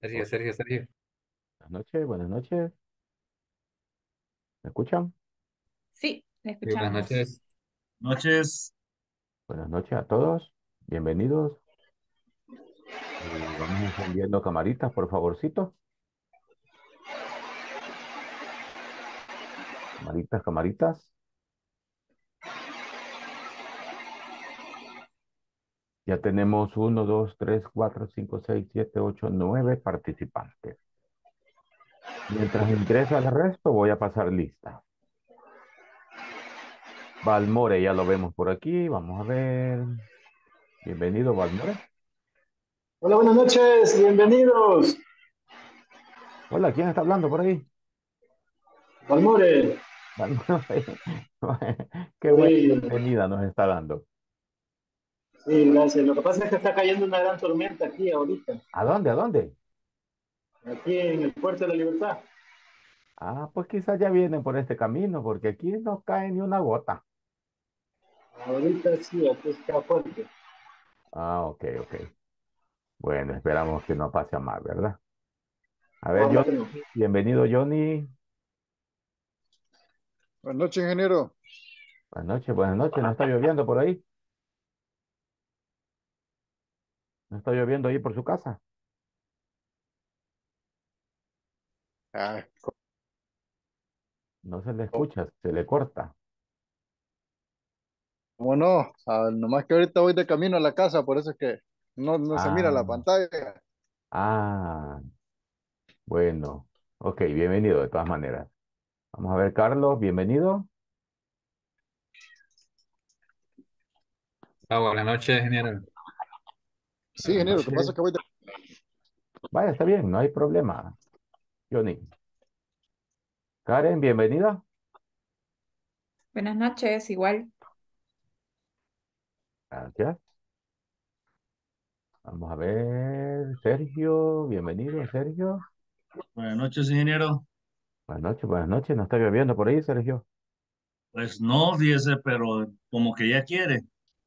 Sergio, Sergio, Sergio. Buenas noches, buenas noches. ¿Me escuchan? Sí, me escuchamos. buenas noches. Noches. Buenas noches a todos. Bienvenidos. Eh, vamos encendiendo camaritas, por favorcito. Camaritas, camaritas. Ya tenemos 1, 2, 3, 4, 5, 6, 7, 8, 9 participantes. Mientras ingresa el resto, voy a pasar lista. Valmore, ya lo vemos por aquí. Vamos a ver. Bienvenido, Valmore. Hola, buenas noches. Bienvenidos. Hola, ¿quién está hablando por ahí? Valmore. Valmore. Qué buena bienvenida nos está dando. Sí, gracias. Lo que pasa es que está cayendo una gran tormenta aquí ahorita. ¿A dónde? ¿A dónde? Aquí en el Puerto de la Libertad. Ah, pues quizás ya vienen por este camino, porque aquí no cae ni una gota. Ahorita sí, aquí está fuerte. Ah, ok, ok. Bueno, esperamos que no pase a más, ¿verdad? A ver, Johnny. Bienvenido, Johnny. Buenas noches, ingeniero. Buenas noches, buenas noches. ¿No está lloviendo por ahí? ¿No está lloviendo ahí por su casa? Ah. No se le oh. escucha, se le corta. Bueno, no? nomás que ahorita voy de camino a la casa, por eso es que no, no se mira la ah. pantalla. ah, bueno. Ok, bienvenido de todas maneras. Vamos a ver, Carlos, bienvenido. Ah, buenas noches, general. Sí, ingeniero, lo pasa que voy de... Vaya, está bien, no hay problema. Johnny. Karen, bienvenida. Buenas noches, igual. Gracias. Vamos a ver, Sergio, bienvenido, Sergio. Buenas noches, ingeniero. Buenas noches, buenas noches. ¿No está lloviendo por ahí, Sergio? Pues no, fíjese, pero como que ya quiere.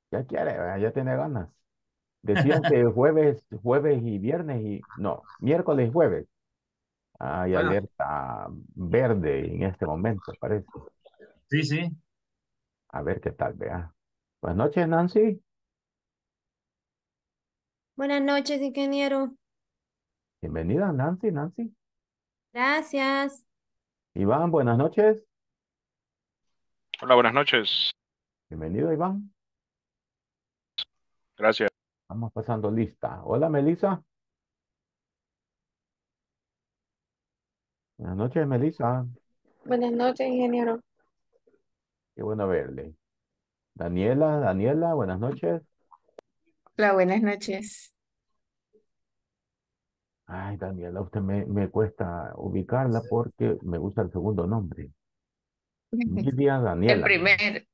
Ya quiere, ya tiene ganas. Decían que jueves, jueves y viernes y no, miércoles y jueves. Hay alerta verde en este momento, parece. Sí, sí. A ver qué tal, vea. Buenas noches, Nancy. Buenas noches, ingeniero. Bienvenida, Nancy, Nancy. Gracias. Iván, buenas noches. Hola, buenas noches. Bienvenido, Iván. Gracias. Vamos pasando lista. Hola, Melissa. Buenas noches, Melissa. Buenas noches, ingeniero. Qué bueno verle. Daniela, Daniela, buenas noches. Hola, buenas noches. Ay, Daniela, usted me, me cuesta ubicarla porque me gusta el segundo nombre. Daniela. El primer.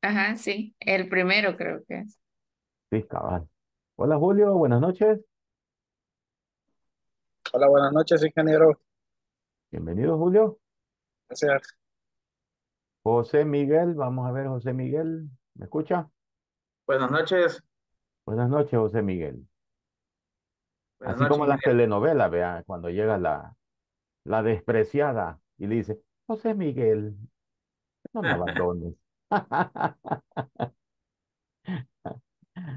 Ajá, sí. El primero creo que es. Sí, cabal. Hola Julio, buenas noches. Hola, buenas noches, ingeniero. Bienvenido Julio. Gracias. José Miguel, vamos a ver José Miguel, ¿me escucha? Buenas noches. Buenas noches José Miguel. Así como las telenovelas, vea, cuando llega la, la despreciada y dice, José Miguel, no me abandones.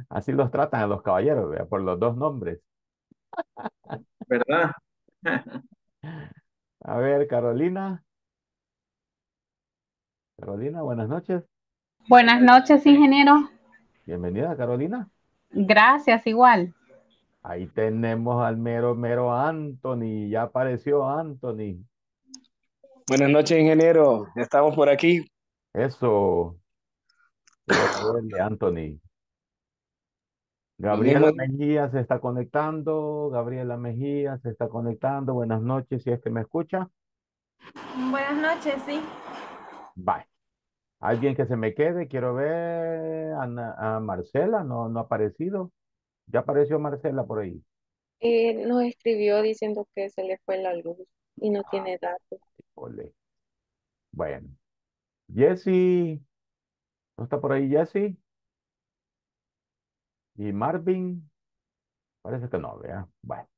Así los tratan a los caballeros, por los dos nombres. ¿Verdad? A ver, Carolina. Carolina, buenas noches. Buenas noches, ingeniero. Bienvenida, Carolina. Gracias, igual. Ahí tenemos al mero, mero Anthony. Ya apareció Anthony. Buenas noches, ingeniero. Estamos por aquí. Eso. Anthony. Gabriela Mejía se está conectando. Gabriela Mejía se está conectando. Buenas noches, si es que me escucha. Buenas noches, sí. Bye. Alguien que se me quede, quiero ver a, Marcela, no, no ha aparecido. Ya apareció Marcela por ahí. nos escribió diciendo que se le fue la luz y no tiene ah, datos. Bueno. Jessy, ¿no está por ahí Jessy? Y Marvin, parece que no, vea. Bueno.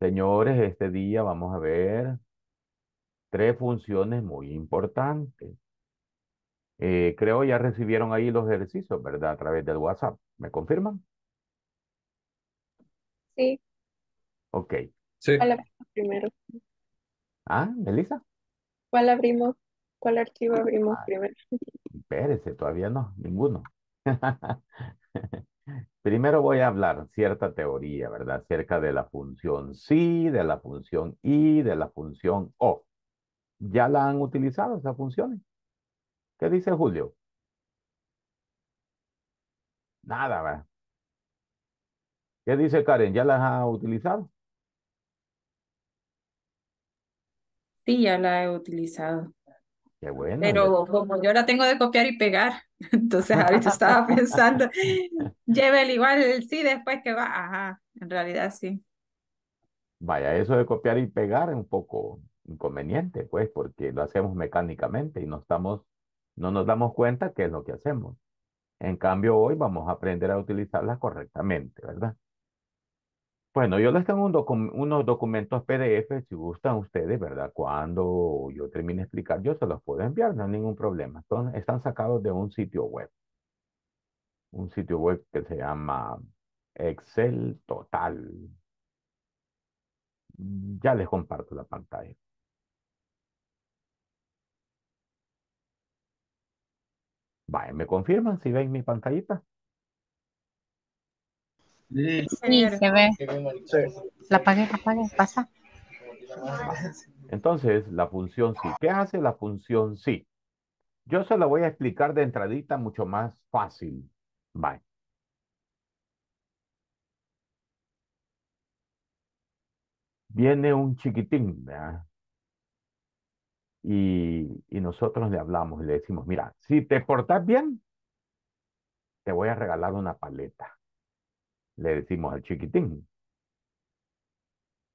Señores, este día vamos a ver tres funciones muy importantes. Eh, creo ya recibieron ahí los ejercicios, ¿verdad? A través del WhatsApp. ¿Me confirman? Sí. Ok. Sí. ¿Cuál abrimos primero? ¿Ah, Melissa? ¿Cuál abrimos? ¿Cuál archivo abrimos primero? Espérese, todavía no, ninguno. Primero voy a hablar cierta teoría, ¿verdad? Cerca de la función sí, de la función y, de la función o. ¿Ya la han utilizado esas funciones? ¿Qué dice Julio? Nada, ¿verdad? ¿Qué dice Karen? ¿Ya las ha utilizado? Sí, ya la he utilizado. Pero como yo la tengo de copiar y pegar, entonces ahorita estaba pensando, lleve el igual el sí después que va. Ajá, en realidad sí. Vaya, eso de copiar y pegar es un poco inconveniente, pues, porque lo hacemos mecánicamente y no estamos, no nos damos cuenta qué es lo que hacemos. En cambio, hoy vamos a aprender a utilizarlas correctamente, ¿verdad? Bueno, yo les tengo unos documentos PDF, si gustan ustedes, ¿verdad? Cuando yo termine de explicar, yo se los puedo enviar, no hay ningún problema. están sacados de un sitio web. Un sitio web que se llama Excel Total. Ya les comparto la pantalla. Vale, ¿me confirman si ven mi pantallita? Sí, se ve. La paleta pasa. Entonces, la función sí. ¿Qué hace la función sí? Yo se la voy a explicar de entradita mucho más fácil. Bye. Viene un chiquitín, Y, y nosotros le hablamos y le decimos, mira, si te portas bien, te voy a regalar una paleta le decimos al chiquitín.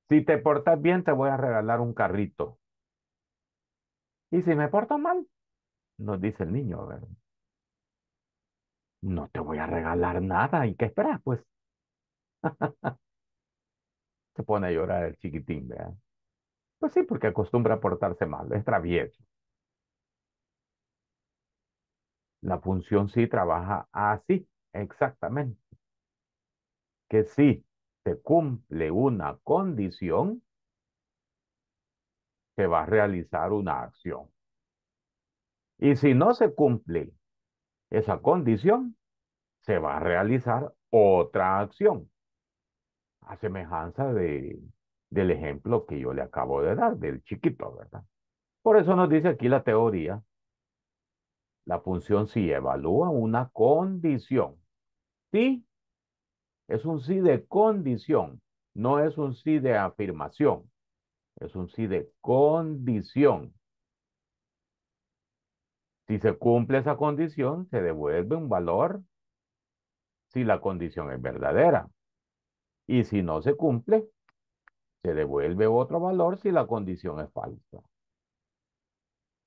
Si te portas bien, te voy a regalar un carrito. Y si me porto mal, nos dice el niño, No te voy a regalar nada. ¿Y qué esperas, pues? se pone a llorar el chiquitín, ¿verdad? Pues sí, porque acostumbra a portarse mal, es travieso. La función sí trabaja así, exactamente que si se cumple una condición, se va a realizar una acción. Y si no se cumple esa condición, se va a realizar otra acción. A semejanza de, del ejemplo que yo le acabo de dar, del chiquito, ¿verdad? Por eso nos dice aquí la teoría. La función si evalúa una condición. Si es un sí de condición, no es un sí de afirmación. Es un sí de condición. Si se cumple esa condición, se devuelve un valor si la condición es verdadera. Y si no se cumple, se devuelve otro valor si la condición es falsa.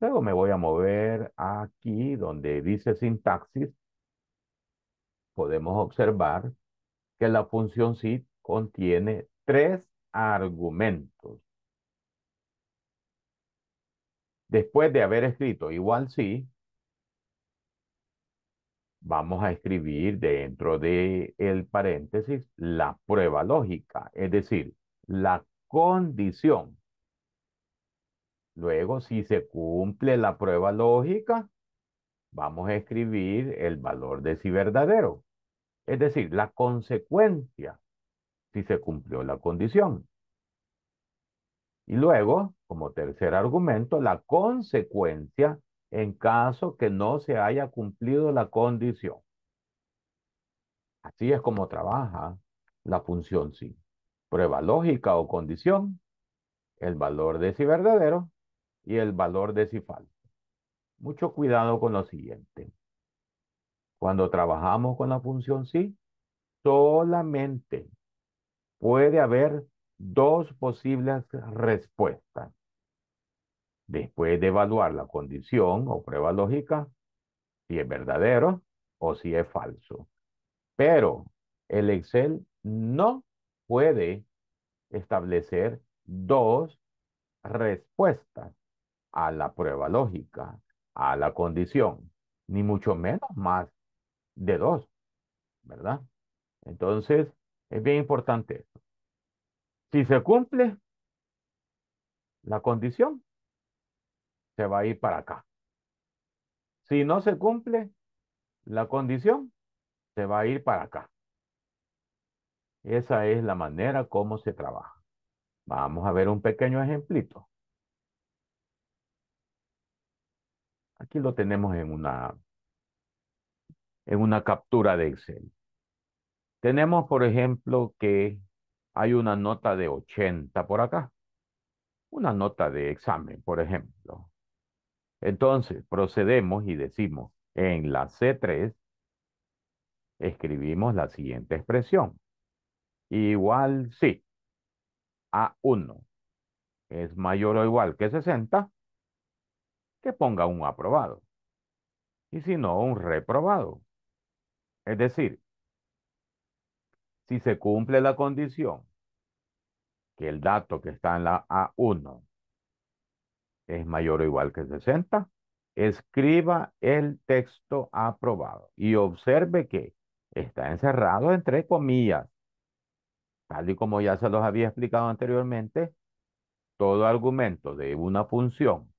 Luego me voy a mover aquí donde dice sintaxis. Podemos observar la función si contiene tres argumentos. Después de haber escrito igual sí, vamos a escribir dentro de el paréntesis la prueba lógica, es decir, la condición. Luego, si se cumple la prueba lógica, vamos a escribir el valor de si verdadero. Es decir, la consecuencia si se cumplió la condición. Y luego, como tercer argumento, la consecuencia en caso que no se haya cumplido la condición. Así es como trabaja la función si. Prueba lógica o condición, el valor de si verdadero y el valor de si falso. Mucho cuidado con lo siguiente. Cuando trabajamos con la función sí, solamente puede haber dos posibles respuestas. Después de evaluar la condición o prueba lógica, si es verdadero o si es falso. Pero el Excel no puede establecer dos respuestas a la prueba lógica, a la condición, ni mucho menos más de dos, ¿verdad? Entonces, es bien importante esto. Si se cumple la condición, se va a ir para acá. Si no se cumple la condición, se va a ir para acá. Esa es la manera como se trabaja. Vamos a ver un pequeño ejemplito. Aquí lo tenemos en una en una captura de Excel. Tenemos, por ejemplo, que hay una nota de 80 por acá. Una nota de examen, por ejemplo. Entonces, procedemos y decimos, en la C3, escribimos la siguiente expresión. Igual sí. A1 es mayor o igual que 60, que ponga un aprobado. Y si no, un reprobado. Es decir, si se cumple la condición que el dato que está en la A1 es mayor o igual que 60, escriba el texto aprobado y observe que está encerrado entre comillas. Tal y como ya se los había explicado anteriormente, todo argumento de una función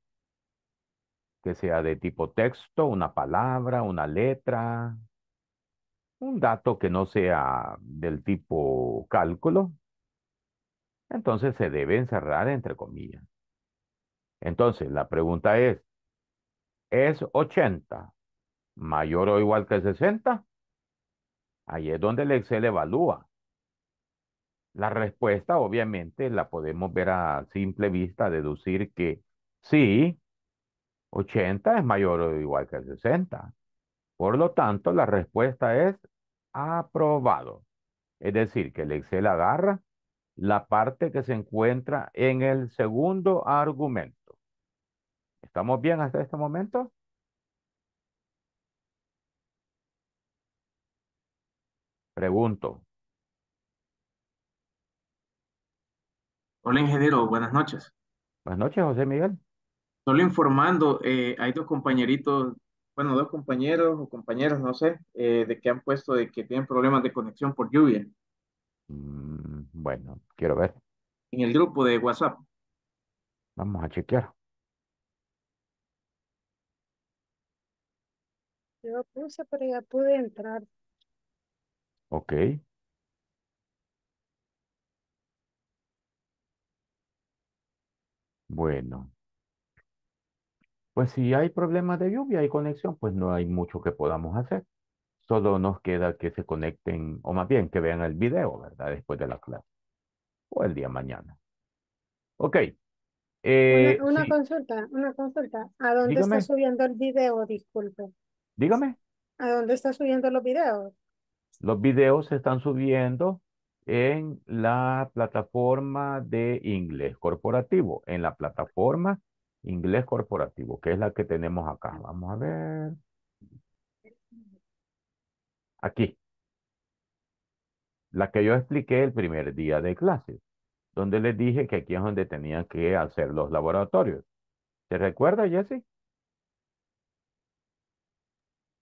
que sea de tipo texto, una palabra, una letra, un dato que no sea del tipo cálculo, entonces se debe encerrar entre comillas. Entonces, la pregunta es, ¿es 80 mayor o igual que 60? Ahí es donde el Excel evalúa. La respuesta, obviamente, la podemos ver a simple vista, deducir que sí, 80 es mayor o igual que 60. Por lo tanto, la respuesta es aprobado. Es decir, que el Excel agarra la parte que se encuentra en el segundo argumento. ¿Estamos bien hasta este momento? Pregunto. Hola, ingeniero. Buenas noches. Buenas noches, José Miguel. Solo informando, eh, hay dos compañeritos bueno, dos compañeros o compañeras, no sé, eh, de que han puesto de que tienen problemas de conexión por lluvia. Mm, bueno, quiero ver. En el grupo de WhatsApp. Vamos a chequear. Yo puse, pero ya pude entrar. Ok. Bueno. Pues si hay problemas de lluvia y conexión, pues no hay mucho que podamos hacer. Solo nos queda que se conecten, o más bien que vean el video, ¿verdad? Después de la clase. O el día mañana. Ok. una, eh, consulta, una consulta. ¿A dónde está subiendo el video? Disculpe. Dígame. ¿A dónde está subiendo los videos? Los videos se están subiendo en la plataforma de inglés corporativo, en la plataforma Inglés corporativo, que es la que tenemos acá. Ah. Vamos a ver. Aquí. La que yo expliqué el primer día de clases, donde les dije que aquí es donde tenían que hacer los laboratorios. ¿Te recuerda, Jesse?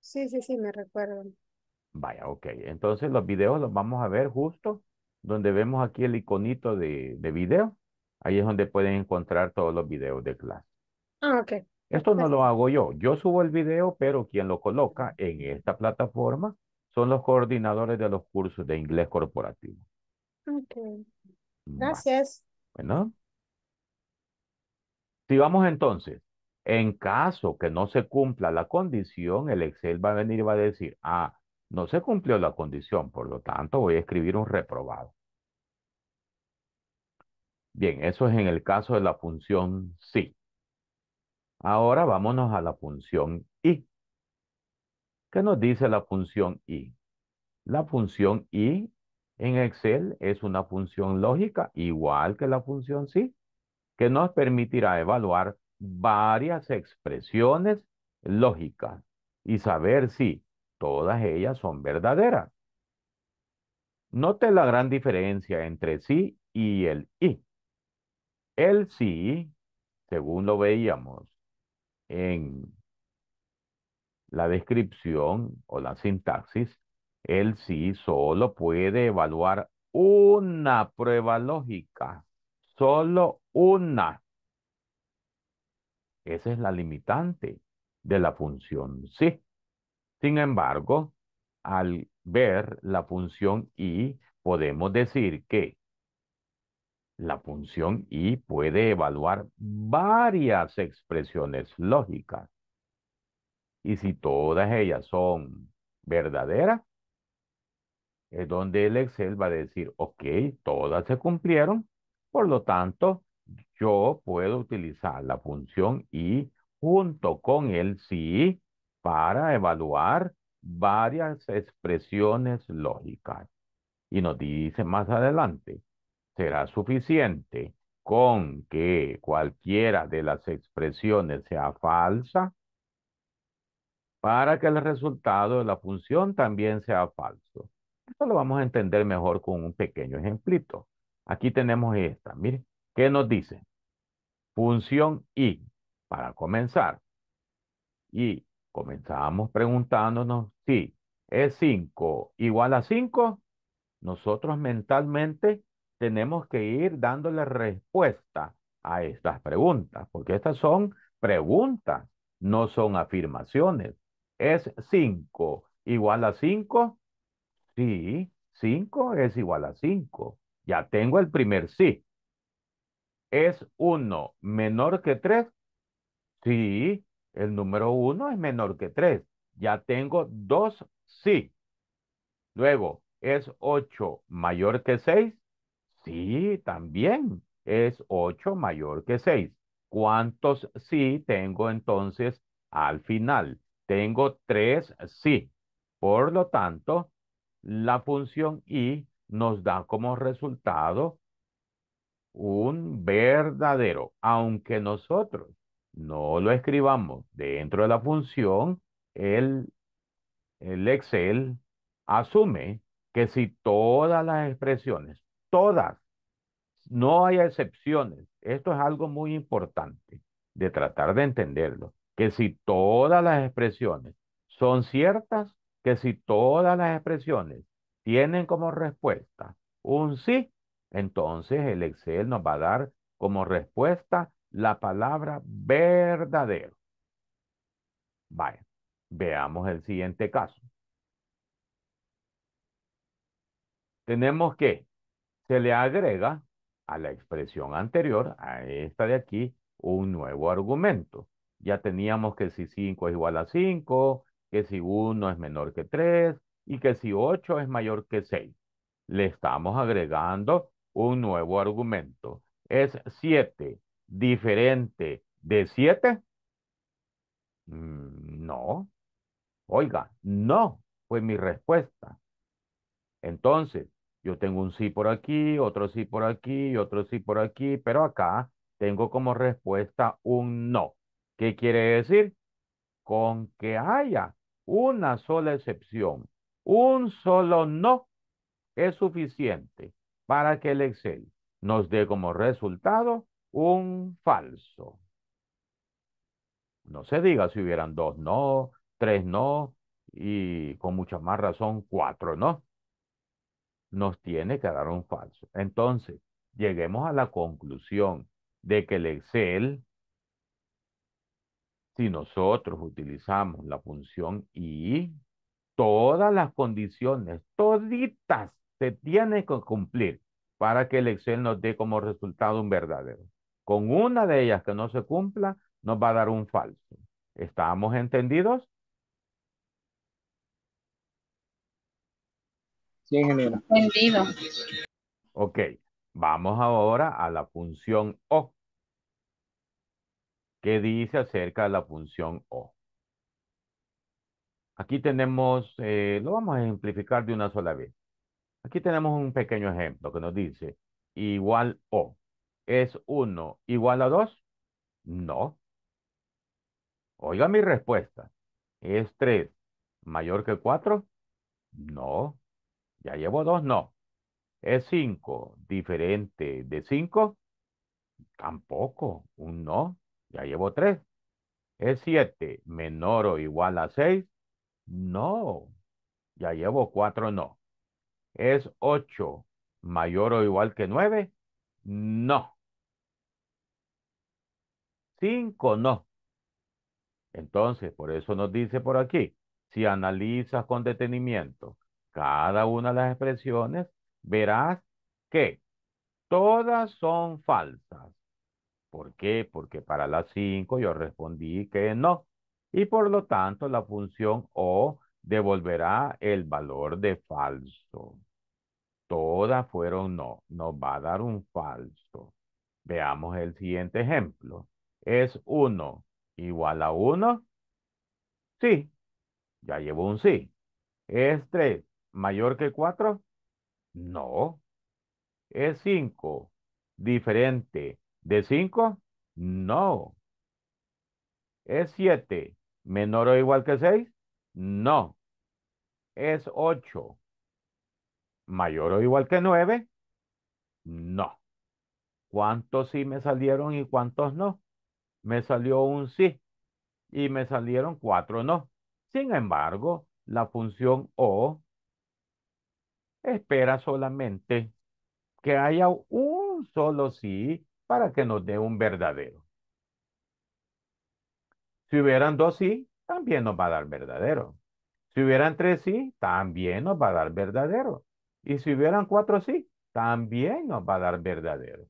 Sí, sí, sí, me recuerdo. Vaya, ok. Entonces los videos los vamos a ver justo donde vemos aquí el iconito de, de video. Ahí es donde pueden encontrar todos los videos de clase. Ah, Esto no lo hago yo. Yo subo el video, pero quien lo coloca en esta plataforma son los coordinadores de los cursos de inglés corporativo. Ok. Gracias. Bueno. Si vamos entonces, en caso que no se cumpla la condición, el Excel va a venir y va a decir, ah, no se cumplió la condición, por lo tanto voy a escribir un reprobado. Bien, eso es en el caso de la función sí. Ahora vámonos a la función I. ¿Qué nos dice la función I? La función I en Excel es una función lógica, igual que la función SI, que nos permitirá evaluar varias expresiones lógicas y saber si todas ellas son verdaderas. Note la gran diferencia entre SI y el I. El SI, según lo veíamos, en la descripción o la sintaxis, el sí solo puede evaluar una prueba lógica, solo una. Esa es la limitante de la función sí. Sin embargo, al ver la función y, podemos decir que la función y puede evaluar varias expresiones lógicas. Y si todas ellas son verdaderas, es donde el Excel va a decir, ok, todas se cumplieron, por lo tanto, yo puedo utilizar la función y junto con el sí para evaluar varias expresiones lógicas. Y nos dice más adelante, será suficiente con que cualquiera de las expresiones sea falsa para que el resultado de la función también sea falso. Esto lo vamos a entender mejor con un pequeño ejemplito. Aquí tenemos esta, mire, ¿qué nos dice? Función y, para comenzar. Y comenzamos preguntándonos si es 5 igual a 5, nosotros mentalmente tenemos que ir dándole respuesta a estas preguntas, porque estas son preguntas, no son afirmaciones. ¿Es 5 igual a 5? Sí, 5 es igual a 5. Ya tengo el primer sí. ¿Es 1 menor que 3? Sí, el número 1 es menor que 3. Ya tengo dos sí. Luego, ¿es 8 mayor que 6? Sí, también es 8 mayor que 6. ¿Cuántos sí tengo entonces al final? Tengo 3 sí. Por lo tanto, la función y nos da como resultado un verdadero. Aunque nosotros no lo escribamos dentro de la función, el Excel asume que si todas las expresiones todas, no hay excepciones. Esto es algo muy importante de tratar de entenderlo, que si todas las expresiones son ciertas, que si todas las expresiones tienen como respuesta un sí, entonces el Excel nos va a dar como respuesta la palabra verdadero. Vaya, veamos el siguiente caso. Tenemos que se le agrega a la expresión anterior, a esta de aquí, un nuevo argumento. Ya teníamos que si 5 es igual a 5, que si 1 es menor que 3 y que si 8 es mayor que 6. Le estamos agregando un nuevo argumento. ¿Es 7 diferente de 7? Mm, no. Oiga, no fue mi respuesta. Entonces, yo tengo un sí por aquí, otro sí por aquí, otro sí por aquí, pero acá tengo como respuesta un no. ¿Qué quiere decir? Con que haya una sola excepción, un solo no es suficiente para que el Excel nos dé como resultado un falso. No se diga si hubieran dos no, tres no y con mucha más razón cuatro no nos tiene que dar un falso. Entonces, lleguemos a la conclusión de que el Excel, si nosotros utilizamos la función y, todas las condiciones, toditas, se tienen que cumplir para que el Excel nos dé como resultado un verdadero. Con una de ellas que no se cumpla, nos va a dar un falso. ¿Estamos entendidos? Bien, ingeniero. Ok, vamos ahora a la función O. ¿Qué dice acerca de la función O? Aquí tenemos, eh, lo vamos a simplificar de una sola vez. Aquí tenemos un pequeño ejemplo que nos dice igual O. ¿Es 1 igual a 2? No. Oiga mi respuesta. ¿Es 3 mayor que 4? No. Ya llevo dos, no. Es cinco, diferente de cinco, tampoco, un no. Ya llevo tres. Es siete, menor o igual a seis, no. Ya llevo cuatro, no. Es ocho, mayor o igual que nueve, no. Cinco, no. Entonces, por eso nos dice por aquí, si analizas con detenimiento cada una de las expresiones, verás que todas son falsas. ¿Por qué? Porque para las 5 yo respondí que no. Y por lo tanto, la función O devolverá el valor de falso. Todas fueron no. Nos va a dar un falso. Veamos el siguiente ejemplo. ¿Es 1 igual a 1? Sí. Ya llevo un sí. ¿Es 3 mayor que 4? No. ¿Es 5 diferente de 5? No. ¿Es 7 menor o igual que 6? No. ¿Es 8 mayor o igual que 9? No. ¿Cuántos sí me salieron y cuántos no? Me salió un sí y me salieron cuatro no. Sin embargo, la función O espera solamente que haya un solo sí para que nos dé un verdadero. Si hubieran dos sí, también nos va a dar verdadero. Si hubieran tres sí, también nos va a dar verdadero. Y si hubieran cuatro sí, también nos va a dar verdadero.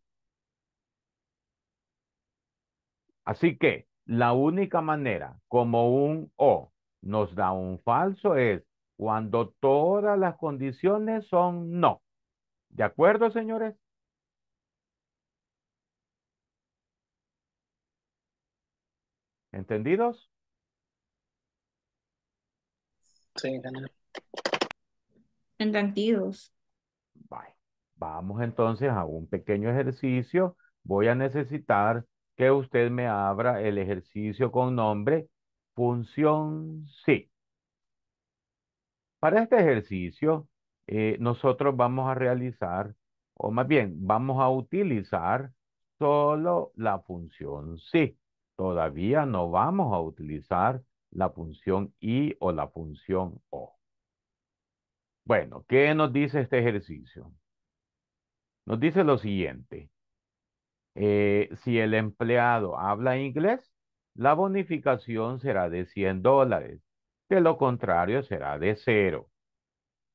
Así que la única manera como un O nos da un falso es cuando todas las condiciones son no. ¿De acuerdo, señores? ¿Entendidos? Sí, Entendidos. Vamos entonces a un pequeño ejercicio. Voy a necesitar que usted me abra el ejercicio con nombre función sí. Para este ejercicio, eh, nosotros vamos a realizar, o más bien, vamos a utilizar solo la función sí. Todavía no vamos a utilizar la función i o la función o. Bueno, ¿qué nos dice este ejercicio? Nos dice lo siguiente. Eh, si el empleado habla inglés, la bonificación será de 100 dólares de lo contrario será de cero.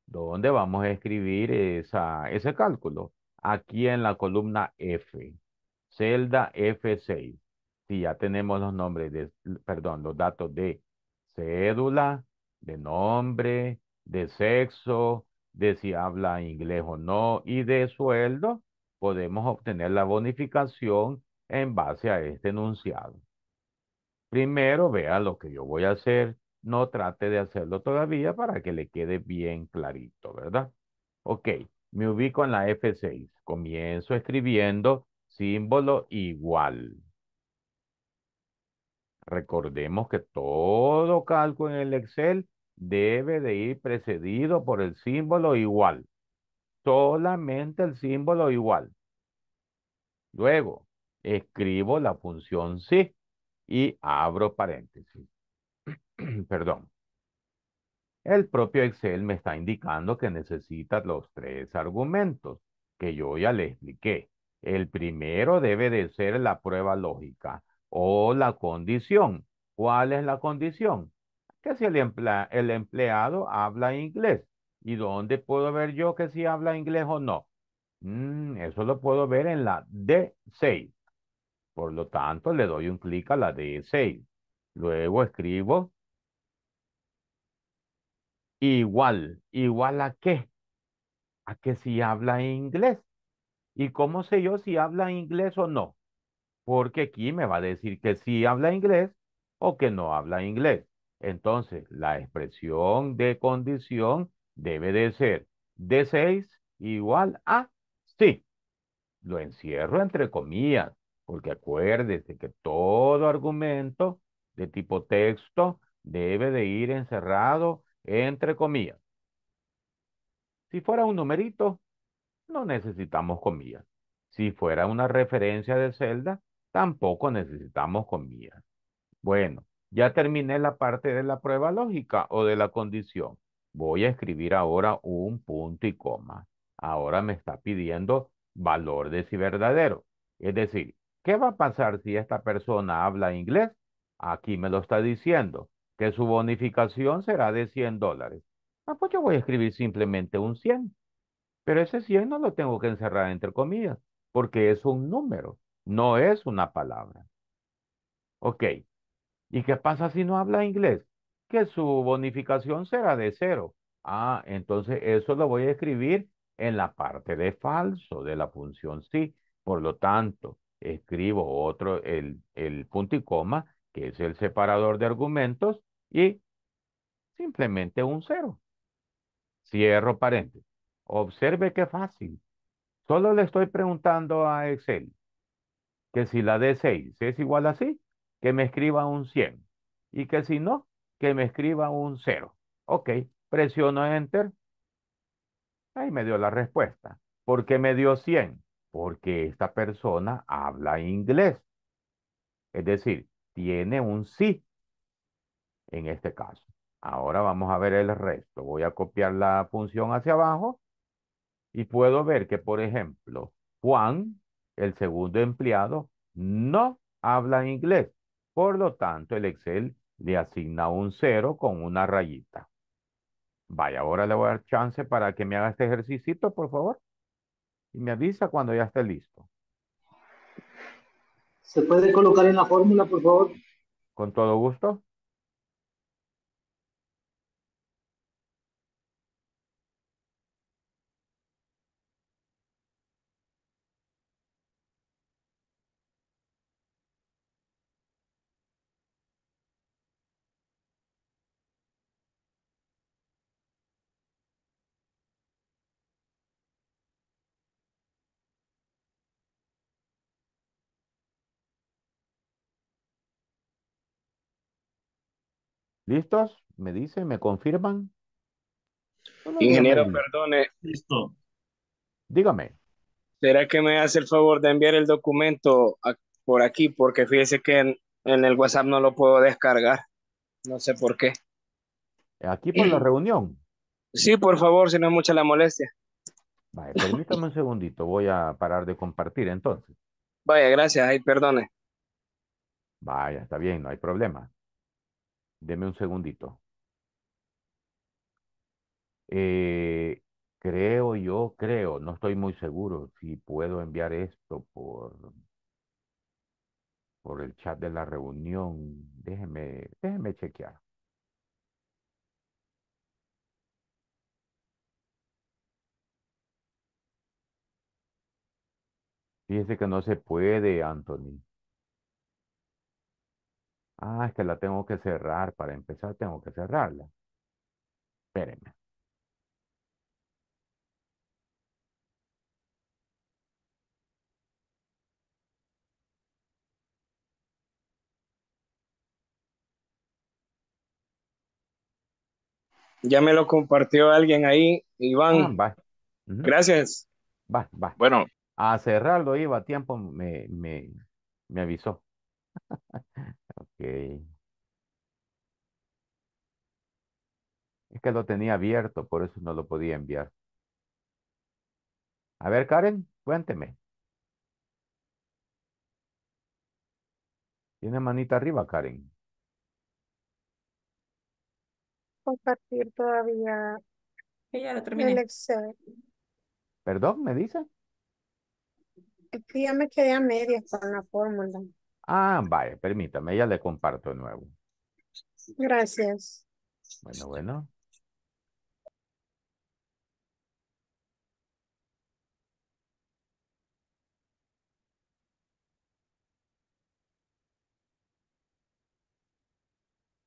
¿Dónde vamos a escribir esa, ese cálculo? Aquí en la columna F, celda F6. Si ya tenemos los nombres de, perdón, los datos de cédula, de nombre, de sexo, de si habla inglés o no y de sueldo, podemos obtener la bonificación en base a este enunciado. Primero, vea lo que yo voy a hacer no trate de hacerlo todavía para que le quede bien clarito, ¿verdad? Ok, me ubico en la F6. Comienzo escribiendo símbolo igual. Recordemos que todo cálculo en el Excel debe de ir precedido por el símbolo igual. Solamente el símbolo igual. Luego, escribo la función sí y abro paréntesis. perdón, el propio Excel me está indicando que necesita los tres argumentos que yo ya le expliqué. El primero debe de ser la prueba lógica o la condición. ¿Cuál es la condición? Que si el, empleado habla inglés. ¿Y dónde puedo ver yo que si habla inglés o no? Mm, eso lo puedo ver en la D6. Por lo tanto, le doy un clic a la D6. Luego escribo igual. ¿Igual a qué? A que si habla inglés. ¿Y cómo sé yo si habla inglés o no? Porque aquí me va a decir que sí habla inglés o que no habla inglés. Entonces, la expresión de condición debe de ser D6 igual a sí. Lo encierro entre comillas, porque acuérdese que todo argumento de tipo texto debe de ir encerrado entre comillas. Si fuera un numerito, no necesitamos comillas. Si fuera una referencia de celda, tampoco necesitamos comillas. Bueno, ya terminé la parte de la prueba lógica o de la condición. Voy a escribir ahora un punto y coma. Ahora me está pidiendo valor de si verdadero. Es decir, ¿qué va a pasar si esta persona habla inglés Aquí me lo está diciendo, que su bonificación será de 100 dólares. Ah, pues yo voy a escribir simplemente un 100. Pero ese 100 no lo tengo que encerrar entre comillas, porque es un número, no es una palabra. Ok. ¿Y qué pasa si no habla inglés? Que su bonificación será de cero. Ah, entonces eso lo voy a escribir en la parte de falso de la función sí. Por lo tanto, escribo otro, el, el punto y coma, que es el separador de argumentos, y simplemente un cero. Cierro paréntesis. Observe qué fácil. Solo le estoy preguntando a Excel que si la D6 es igual a sí, que me escriba un 100. Y que si no, que me escriba un 0. Ok, presiono Enter. Ahí me dio la respuesta. ¿Por qué me dio 100? Porque esta persona habla inglés. Es decir, tiene un sí en este caso. Ahora vamos a ver el resto. Voy a copiar la función hacia abajo y puedo ver que, por ejemplo, Juan, el segundo empleado, no habla inglés. Por lo tanto, el Excel le asigna un cero con una rayita. Vaya, ahora le voy a dar chance para que me haga este ejercicio, por favor. Y me avisa cuando ya esté listo. ¿Se puede colocar en la fórmula, por favor? Con todo gusto. ¿Listos? ¿Me dicen? ¿Me confirman? Ingeniero, perdone. Listo. Dígame. ¿Será que me hace el favor de enviar el documento por aquí? Porque fíjese que en, el WhatsApp no lo puedo descargar. No sé por qué. ¿Aquí por la reunión? Sí, por favor, si no es mucha la molestia. permítame un segundito. Voy a parar de compartir entonces. Vaya, gracias. Ay, perdone. Vaya, está bien, no hay problema. Deme un segundito. Eh, creo yo, creo, no estoy muy seguro si puedo enviar esto por, por el chat de la reunión. Déjeme, déjeme chequear. Fíjese que no se puede, Anthony. Ah, es que la tengo que cerrar. Para empezar tengo que cerrarla. Espérenme. Ya me lo compartió alguien ahí, Iván. Ah, Gracias. Va, va. Bueno. A cerrarlo iba a tiempo, me, me, me avisó. Okay, Es que lo tenía abierto, por eso no lo podía enviar. A ver, Karen, cuénteme. Tiene manita arriba, Karen. Compartir todavía ya lo terminé. Perdón, ¿me dice? Es que ya me quedé a media con la fórmula. Ah, vaya, permítame, ya le comparto de nuevo. Gracias. Bueno, bueno.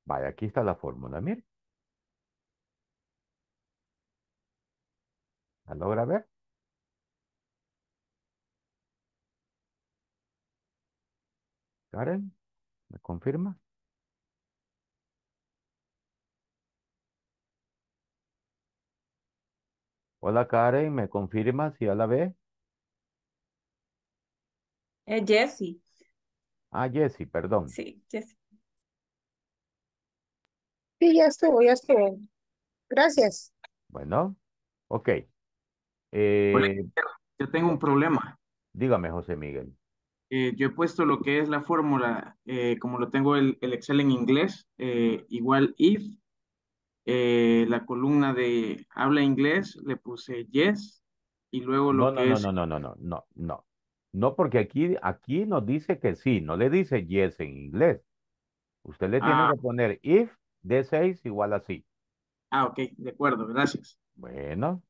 Vaya, aquí está la fórmula, mire. ¿La logra ver? Karen, ¿me confirma? Hola Karen, ¿me confirma si ya la ve? Es eh, Jesse. Ah, Jessy, perdón. Sí, Jessy. Sí, ya estuvo, ya estuvo. Gracias. Bueno, ok. Eh, yo tengo un problema. Dígame, José Miguel. Eh, yo he puesto lo que es la fórmula, eh, como lo tengo el, Excel en inglés, eh, igual if, la columna de habla inglés, le puse yes, y luego lo no, que no, es... No, no, no, no, no, no, no, porque aquí, aquí nos dice que sí, no le dice yes en inglés. Usted le tiene ah. que poner if D6 igual a sí. Ah, ok, de acuerdo, gracias. Bueno.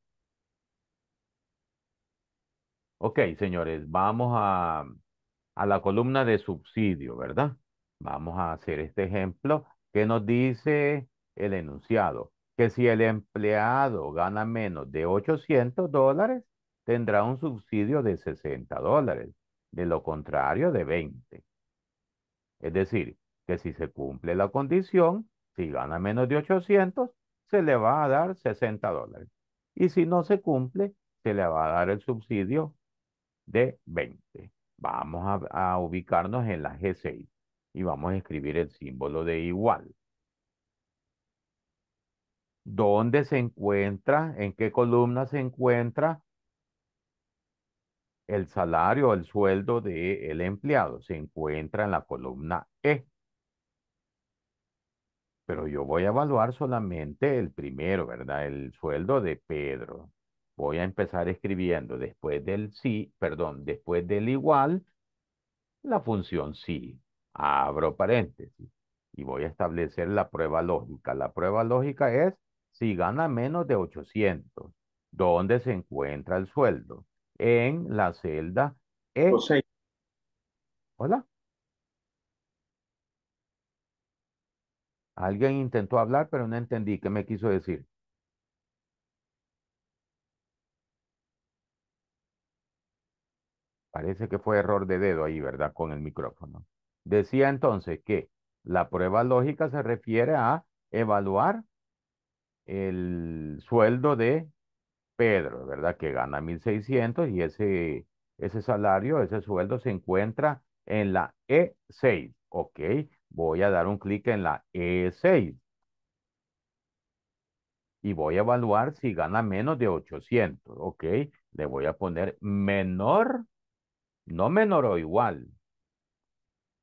Ok, señores, vamos a a la columna de subsidio, ¿verdad? Vamos a hacer este ejemplo que nos dice el enunciado, que si el empleado gana menos de 800 dólares, tendrá un subsidio de 60 dólares, de lo contrario de 20. Es decir, que si se cumple la condición, si gana menos de 800, se le va a dar 60 dólares. Y si no se cumple, se le va a dar el subsidio de 20. Vamos a, ubicarnos en la G6 y vamos a escribir el símbolo de igual. ¿Dónde se encuentra? ¿En qué columna se encuentra? El salario, o el sueldo del el empleado. Se encuentra en la columna E. Pero yo voy a evaluar solamente el primero, ¿verdad? El sueldo de Pedro. Voy a empezar escribiendo después del sí, perdón, después del igual, la función sí. Abro paréntesis y voy a establecer la prueba lógica. La prueba lógica es si gana menos de 800. ¿Dónde se encuentra el sueldo? En la celda E. Hola. Alguien intentó hablar, pero no entendí qué me quiso decir. Parece que fue error de dedo ahí, ¿verdad? Con el micrófono. Decía entonces que la prueba lógica se refiere a evaluar el sueldo de Pedro, ¿verdad? Que gana 1.600 y ese, ese salario, ese sueldo se encuentra en la E6. Ok, voy a dar un clic en la E6. Y voy a evaluar si gana menos de 800. Ok, le voy a poner menor no menor o igual.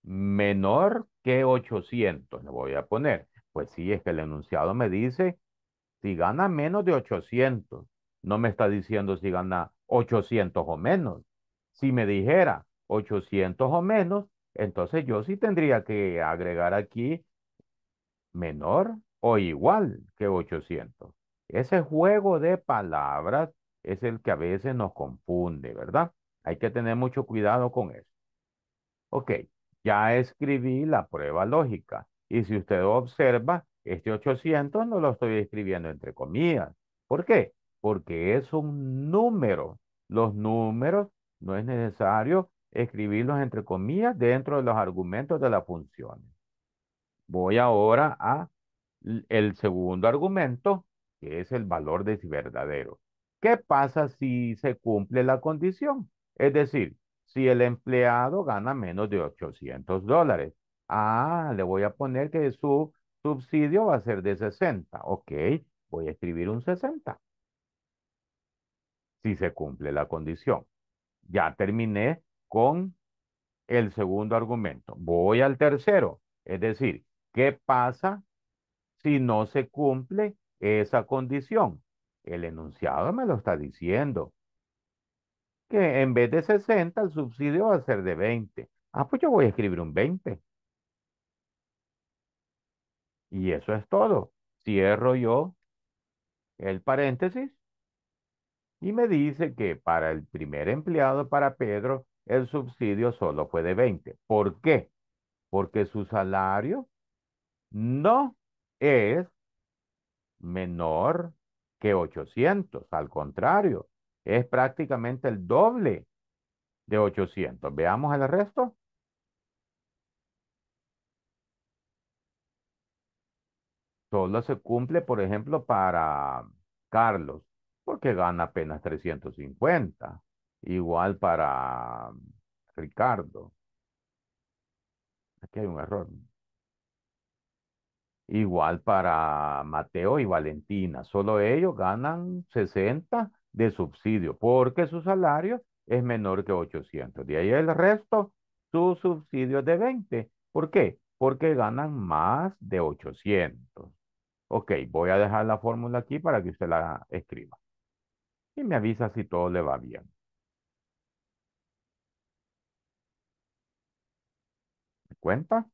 Menor que 800, le voy a poner. Pues sí, es que el enunciado me dice si gana menos de 800. No me está diciendo si gana 800 o menos. Si me dijera 800 o menos, entonces yo sí tendría que agregar aquí menor o igual que 800. Ese juego de palabras es el que a veces nos confunde, ¿verdad? Hay que tener mucho cuidado con eso. Ok, ya escribí la prueba lógica. Y si usted observa, este 800 no lo estoy escribiendo entre comillas. ¿Por qué? Porque es un número. Los números no es necesario escribirlos entre comillas dentro de los argumentos de la función. Voy ahora a el segundo argumento, que es el valor de si verdadero. ¿Qué pasa si se cumple la condición? Es decir, si el empleado gana menos de 800 dólares, ah, le voy a poner que su subsidio va a ser de 60. Ok, voy a escribir un 60. Si se cumple la condición. Ya terminé con el segundo argumento. Voy al tercero. Es decir, ¿qué pasa si no se cumple esa condición? El enunciado me lo está diciendo que en vez de 60 el subsidio va a ser de 20. Ah, pues yo voy a escribir un 20. Y eso es todo. Cierro yo el paréntesis y me dice que para el primer empleado, para Pedro, el subsidio solo fue de 20. ¿Por qué? Porque su salario no es menor que 800, al contrario, es prácticamente el doble de 800. Veamos el resto. Solo se cumple, por ejemplo, para Carlos, porque gana apenas 350. Igual para Ricardo. Aquí hay un error. Igual para Mateo y Valentina. Solo ellos ganan 60 de subsidio, porque su salario es menor que 800. De ahí el resto, su subsidio es de 20. ¿Por qué? Porque ganan más de 800. Ok, voy a dejar la fórmula aquí para que usted la escriba. Y me avisa si todo le va bien. ¿Me cuenta?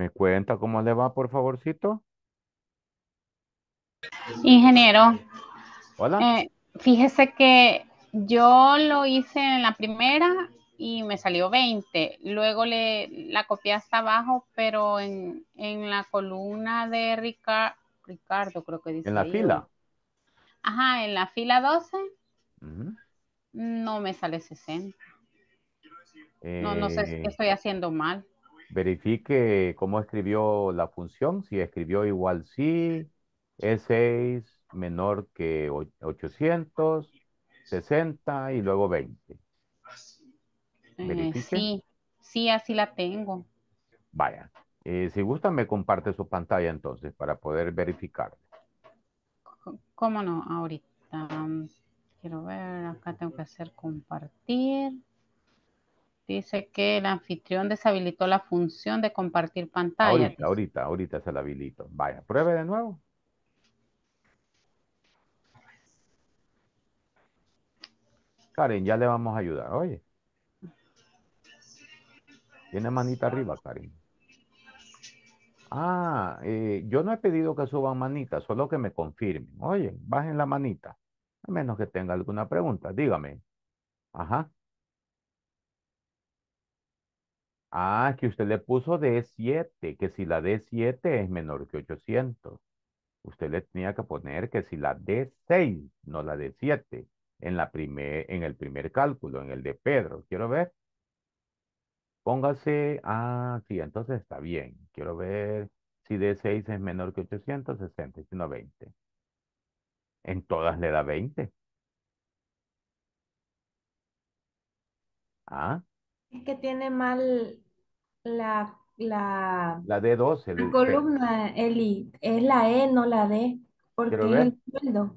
¿Me cuenta cómo le va, por favorcito? Ingeniero. Hola. Eh, fíjese que yo lo hice en la primera y me salió 20. Luego le, la copié hasta abajo, pero en, la columna de Ricardo, creo que dice. ¿En la fila? Ajá, en la fila 12 no me sale 60. No, no sé si eh, estoy haciendo mal verifique cómo escribió la función, si escribió igual sí, es 6 menor que 800, 60 y luego 20. Eh, sí, sí, así la tengo. Vaya, eh, si gusta me comparte su pantalla entonces para poder verificar. ¿Cómo no? Ahorita quiero ver, acá tengo que hacer compartir. Dice que el anfitrión deshabilitó la función de compartir pantalla. Ahorita, ahorita, ahorita se la habilito. Vaya, pruebe de nuevo. Karen, ya le vamos a ayudar, oye. Tiene manita arriba, Karen. Ah, eh, yo no he pedido que suban manita, solo que me confirmen. Oye, bajen la manita. A menos que tenga alguna pregunta, dígame. Ajá. Ah, que usted le puso D7, que si la D7 es menor que 800. Usted le tenía que poner que si la D6, no la D7, en, el primer cálculo, en el de Pedro. Quiero ver. Póngase, ah, sí, entonces está bien. Quiero ver si D6 es menor que 860, sino 20. En todas le da 20. Ah, es que tiene mal la, la, la d 12 El, columna, Eli. Es la E, no la D. Porque es el sueldo.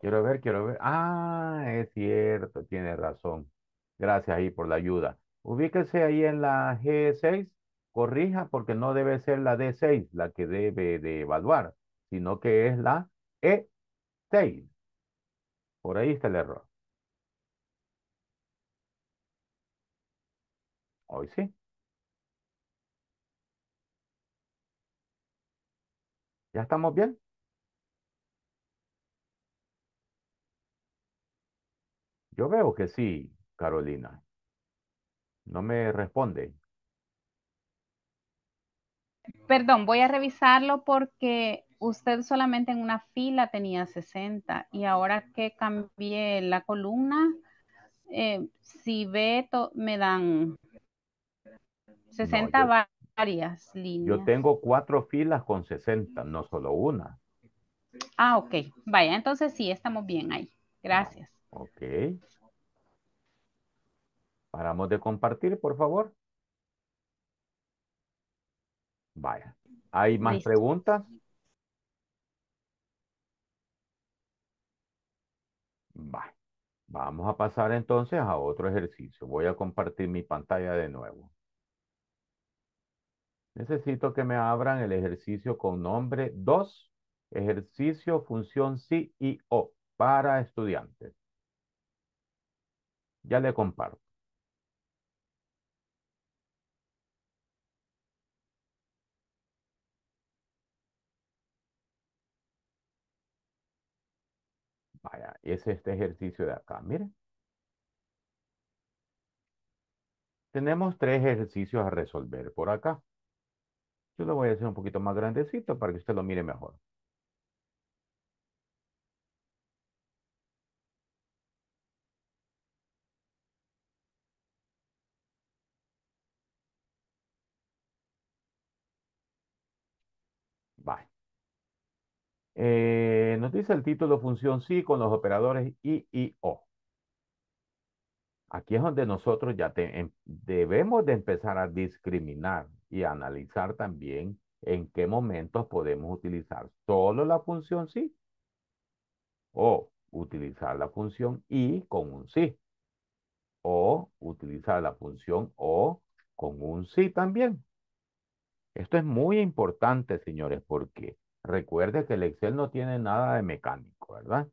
Quiero ver, quiero ver. Ah, es cierto, tiene razón. Gracias ahí por la ayuda. Ubíquese ahí en la G6, corrija porque no debe ser la D6 la que debe de evaluar, sino que es la E6. Por ahí está el error. Hoy sí. ¿Ya estamos bien? Yo veo que sí, Carolina. No me responde. Perdón, voy a revisarlo porque usted solamente en una fila tenía 60 y ahora que cambié la columna, eh, si ve, me dan 60 varias líneas. Yo tengo cuatro filas con 60, no solo una. Ah, ok. Vaya, entonces sí, estamos bien ahí. Gracias. Ah, ok. Paramos de compartir, por favor. Vaya. ¿Hay más preguntas? Vaya. Vamos a pasar entonces a otro ejercicio. Voy a compartir mi pantalla de nuevo. Necesito que me abran el ejercicio con nombre 2, ejercicio función sí y o para estudiantes. Ya le comparto. Vaya, es este ejercicio de acá, miren. Tenemos tres ejercicios a resolver por acá. Yo lo voy a hacer un poquito más grandecito para que usted lo mire mejor. Bye. Eh, nos dice el título función sí con los operadores I y O. Aquí es donde nosotros ya em, debemos de empezar a discriminar y analizar también en qué momentos podemos utilizar solo la función sí o utilizar la función y con un sí o utilizar la función o con un sí también. Esto es muy importante, señores, porque recuerde que el Excel no tiene nada de mecánico, ¿verdad?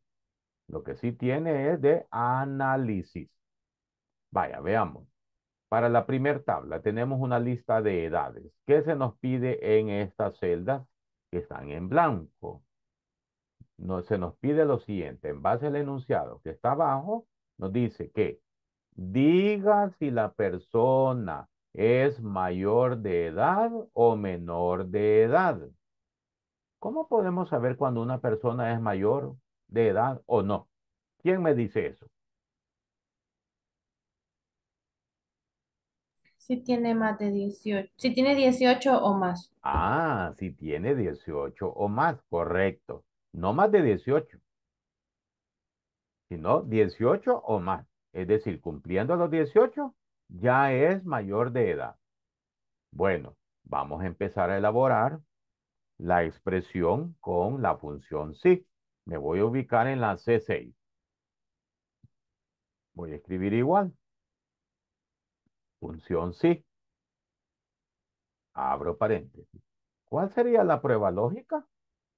Lo que sí tiene es de análisis. Vaya, veamos. Para la primera tabla tenemos una lista de edades. ¿Qué se nos pide en estas celdas que están en blanco? No, se nos pide lo siguiente, en base al enunciado que está abajo, nos dice que diga si la persona es mayor de edad o menor de edad. ¿Cómo podemos saber cuando una persona es mayor de edad o no? ¿Quién me dice eso? Si tiene más de 18. Si tiene 18 o más. Ah, si tiene 18 o más, correcto. No más de 18. Sino 18 o más. Es decir, cumpliendo los 18, ya es mayor de edad. Bueno, vamos a empezar a elaborar la expresión con la función sí. Me voy a ubicar en la C6. Voy a escribir igual. Función sí. Abro paréntesis. ¿Cuál sería la prueba lógica?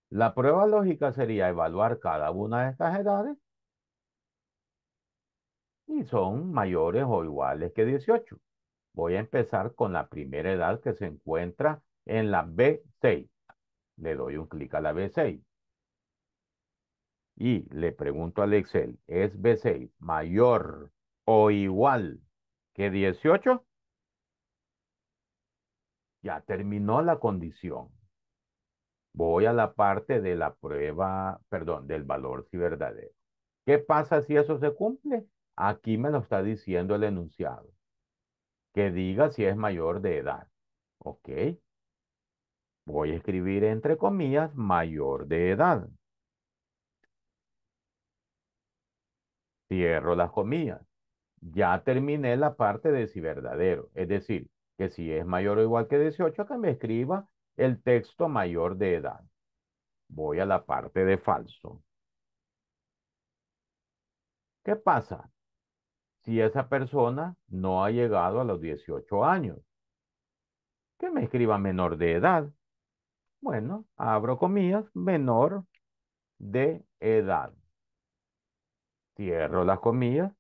La prueba lógica sería evaluar cada una de estas edades y son mayores o iguales que 18. Voy a empezar con la primera edad que se encuentra en la B6. Le doy un clic a la B6. Y le pregunto al Excel, ¿es B6 mayor o igual que 18 ya terminó la condición. Voy a la parte de la prueba, perdón, del valor si verdadero. ¿Qué pasa si eso se cumple? Aquí me lo está diciendo el enunciado. Que diga si es mayor de edad. ¿Ok? Voy a escribir entre comillas mayor de edad. Cierro las comillas ya terminé la parte de si verdadero. Es decir, que si es mayor o igual que 18, que me escriba el texto mayor de edad. Voy a la parte de falso. ¿Qué pasa? Si esa persona no ha llegado a los 18 años, que me escriba menor de edad. Bueno, abro comillas, menor de edad. Cierro las comillas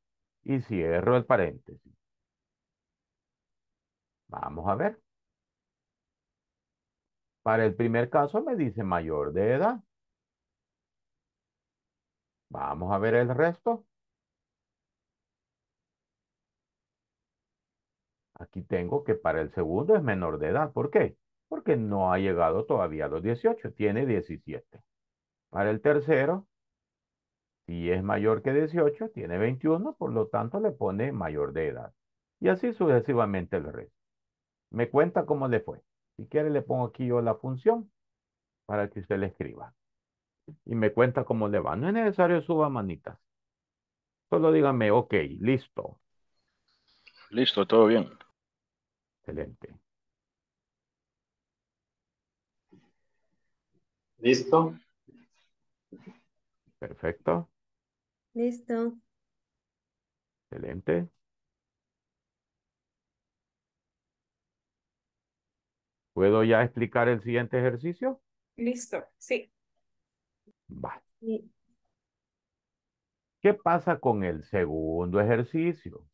y cierro el paréntesis. Vamos a ver. Para el primer caso me dice mayor de edad. Vamos a ver el resto. Aquí tengo que para el segundo es menor de edad. ¿Por qué? Porque no ha llegado todavía a los 18, tiene 17. Para el tercero si es mayor que 18, tiene 21, por lo tanto le pone mayor de edad. Y así sucesivamente el resto. Me cuenta cómo le fue. Si quiere le pongo aquí yo la función para que usted le escriba. Y me cuenta cómo le va. No es necesario suba manitas. Solo dígame, ok, listo. Listo, todo bien. Excelente. Listo. Perfecto. Listo. Excelente. ¿Puedo ya explicar el siguiente ejercicio? Listo, sí. ¿Qué pasa con el segundo ejercicio?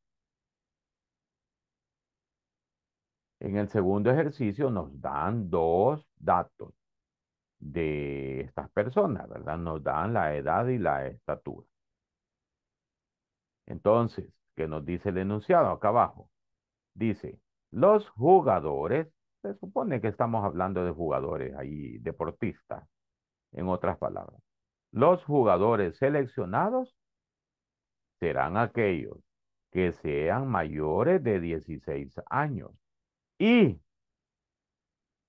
En el segundo ejercicio nos dan dos datos de estas personas, ¿verdad? Nos dan la edad y la estatura. Entonces, ¿qué nos dice el enunciado acá abajo? Dice, los jugadores, se supone que estamos hablando de jugadores ahí, deportistas, en otras palabras. Los jugadores seleccionados serán aquellos que sean mayores de 16 años. Y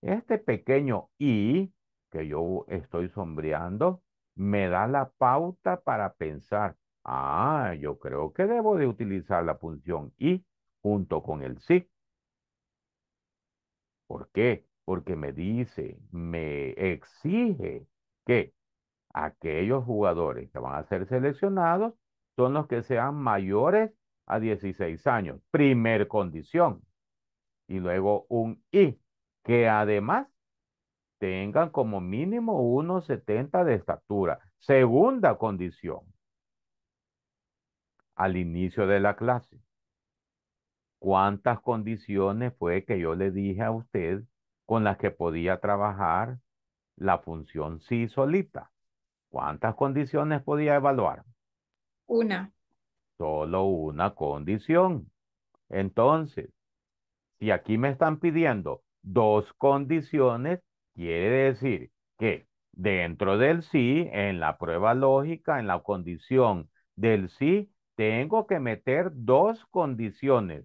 este pequeño y que yo estoy sombreando me da la pauta para pensar Ah, yo creo que debo de utilizar la función y junto con el sí. ¿Por qué? Porque me dice, me exige que aquellos jugadores que van a ser seleccionados son los que sean mayores a 16 años. Primer condición. Y luego un y, que además tengan como mínimo 1,70 de estatura. Segunda condición al inicio de la clase. ¿Cuántas condiciones fue que yo le dije a usted con las que podía trabajar la función sí solita? ¿Cuántas condiciones podía evaluar? Una. Solo una condición. Entonces, si aquí me están pidiendo dos condiciones, quiere decir que dentro del sí, en la prueba lógica, en la condición del sí, tengo que meter dos condiciones.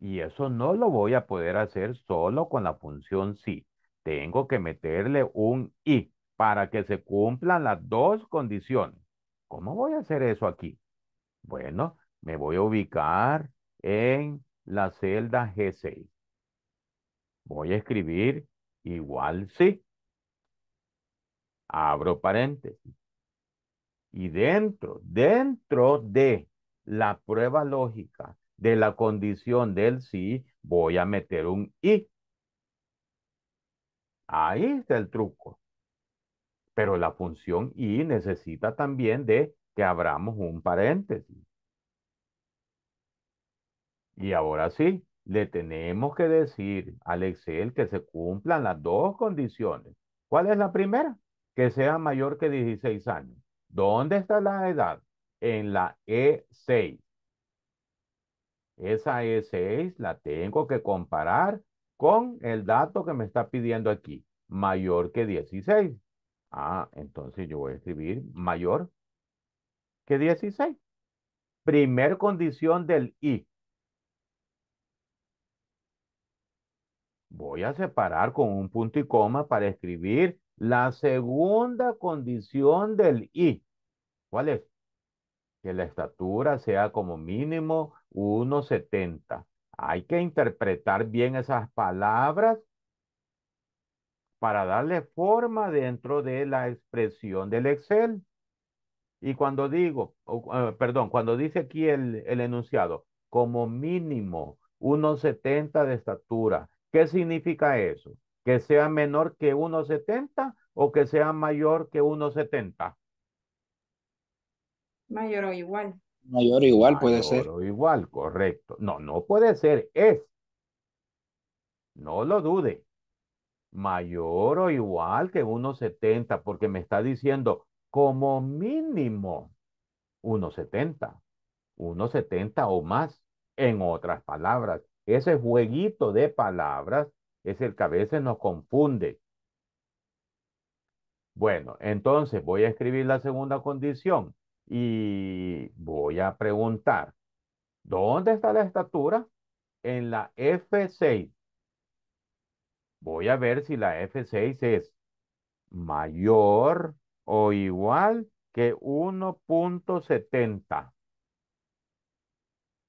Y eso no lo voy a poder hacer solo con la función SI. Tengo que meterle un y para que se cumplan las dos condiciones. ¿Cómo voy a hacer eso aquí? Bueno, me voy a ubicar en la celda G6. Voy a escribir igual sí. Abro paréntesis. Y dentro, dentro de la prueba lógica de la condición del sí, voy a meter un y. Ahí está el truco. Pero la función y necesita también de que abramos un paréntesis. Y ahora sí, le tenemos que decir al Excel que se cumplan las dos condiciones. ¿Cuál es la primera? Que sea mayor que 16 años. ¿Dónde está la edad? En la E6. Esa E6 la tengo que comparar con el dato que me está pidiendo aquí, mayor que 16. Ah, entonces yo voy a escribir mayor que 16. Primer condición del I. Voy a separar con un punto y coma para escribir la segunda condición del I, ¿cuál es? Que la estatura sea como mínimo 1,70. Hay que interpretar bien esas palabras para darle forma dentro de la expresión del Excel. Y cuando digo, eh, perdón, cuando dice aquí el, el enunciado, como mínimo 1,70 de estatura, ¿qué significa eso? que sea menor que 1.70 o que sea mayor que 1.70. Mayor o igual. Mayor o igual puede ser. Mayor o igual, correcto. No, no puede ser, es. No lo dude. Mayor o igual que 1.70, porque me está diciendo como mínimo 1.70, 1.70 o más, en otras palabras. Ese jueguito de palabras es el que a veces nos confunde. Bueno, entonces voy a escribir la segunda condición y voy a preguntar, ¿dónde está la estatura? En la F6. Voy a ver si la F6 es mayor o igual que 1.70.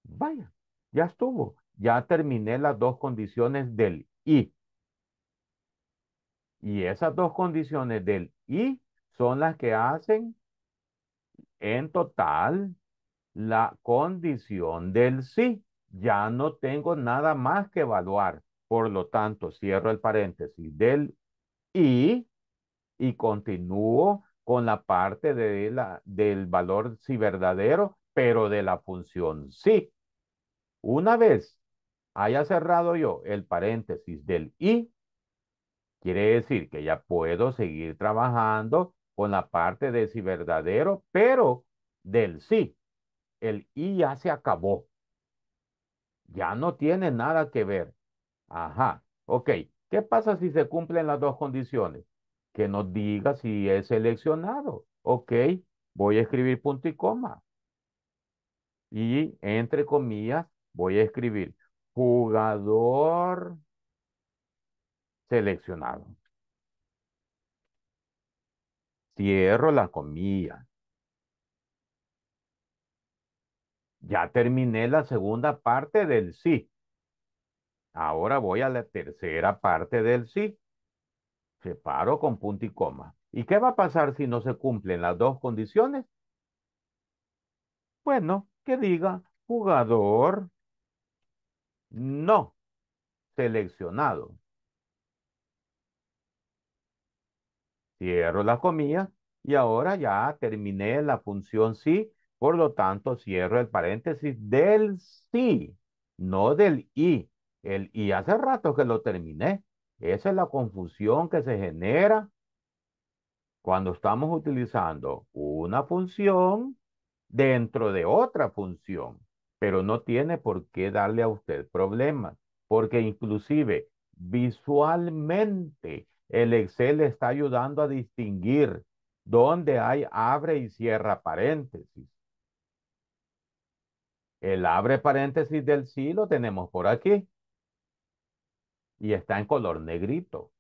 Vaya, ya estuvo. Ya terminé las dos condiciones del y. esas dos condiciones del y son las que hacen en total la condición del sí. Ya no tengo nada más que evaluar. Por lo tanto, cierro el paréntesis del y y continúo con la parte de la, del valor sí verdadero, pero de la función sí. Una vez haya cerrado yo el paréntesis del I quiere decir que ya puedo seguir trabajando con la parte de si verdadero, pero del sí. El I ya se acabó. Ya no tiene nada que ver. Ajá, ok. ¿Qué pasa si se cumplen las dos condiciones? Que nos diga si es seleccionado. Ok, voy a escribir punto y coma. Y entre comillas voy a escribir Jugador seleccionado. Cierro la comilla. Ya terminé la segunda parte del sí. Ahora voy a la tercera parte del sí. Separo con punto y coma. ¿Y qué va a pasar si no se cumplen las dos condiciones? Bueno, que diga jugador no seleccionado. Cierro la comilla y ahora ya terminé la función sí, por lo tanto cierro el paréntesis del sí, no del i. El y hace rato que lo terminé. Esa es la confusión que se genera cuando estamos utilizando una función dentro de otra función pero no tiene por qué darle a usted problemas, porque inclusive visualmente el Excel está ayudando a distinguir dónde hay abre y cierra paréntesis. El abre paréntesis del sí lo tenemos por aquí. Y está en color negrito.